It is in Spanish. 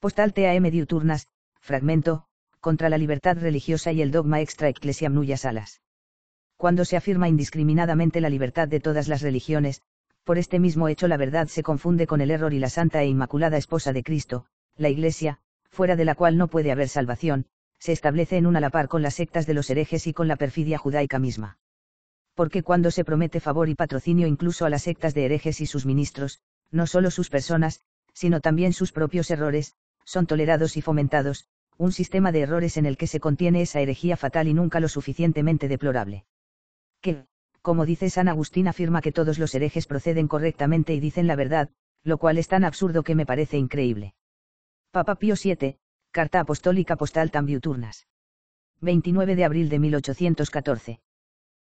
Postal T.A.M. Diuturnas, fragmento, contra la libertad religiosa y el dogma extra ecclesiam nullas alas. Cuando se afirma indiscriminadamente la libertad de todas las religiones, por este mismo hecho la verdad se confunde con el error y la santa e inmaculada esposa de Cristo, la Iglesia, fuera de la cual no puede haber salvación, se establece en una la par con las sectas de los herejes y con la perfidia judaica misma. Porque cuando se promete favor y patrocinio incluso a las sectas de herejes y sus ministros, no solo sus personas, sino también sus propios errores, son tolerados y fomentados, un sistema de errores en el que se contiene esa herejía fatal y nunca lo suficientemente deplorable. Que, como dice San Agustín, afirma que todos los herejes proceden correctamente y dicen la verdad, lo cual es tan absurdo que me parece increíble. Papa Pío VII, Carta Apostólica Postal Tambiuturnas. 29 de abril de 1814.